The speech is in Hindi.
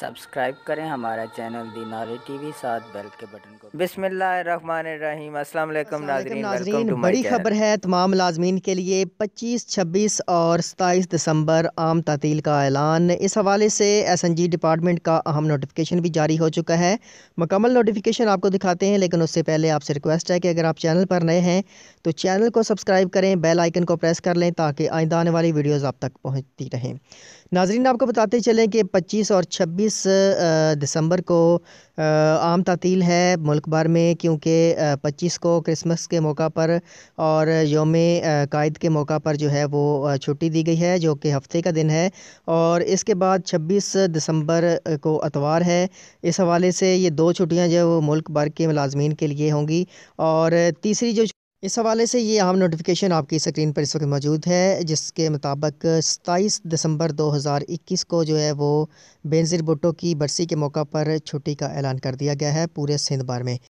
सब्सक्राइब करें हमारा चैनल दी नॉलेज टीवी साथ बेल के बटन को बिस्मिल्लाहिर्रहमानिर्रहीम अस्सलाम वालेकुम नाजरीन नाजरीन बड़ी खबर है तमाम लाजमीन के लिए 25, 26 और 27 दिसंबर आम तातील का ऐलान इस हवाले से एसएनजी डिपार्टमेंट का अहम नोटिफिकेशन भी जारी हो चुका है मुकम्मल नोटिफिकेशन आपको दिखाते हैं लेकिन उससे पहले आपसे रिक्वेस्ट है कि अगर आप चैनल पर नए हैं तो चैनल को सब्सक्राइब करें बेल आइकन को प्रेस कर लें ताकि आइंदा आने वाली वीडियोज़ आप तक पहुँचती रहें नाजरीन आपको बताते चलें कि पच्चीस और छब्बीस तीस दिसंबर को आम तातील है मुल्क भर में क्योंकि पच्चीस को क्रिसमस के मौका पर और योम कायद के मौका पर जो है वो छुट्टी दी गई है जो कि हफ्ते का दिन है और इसके बाद छब्बीस दिसंबर को अतवार है इस हवाले से ये दो छुट्टियां जो मुल्क भर के मुलाजमीन के लिए होंगी और तीसरी जो इस हवाले से ये आम नोटिफिकेशन आपकी स्क्रीन पर इस वक्त मौजूद है जिसके मुताबिक सताईस दिसंबर 2021 को जो है वो बेनज़ीर भुट्टो की बरसी के मौका पर छुट्टी का ऐलान कर दिया गया है पूरे सिंध भर में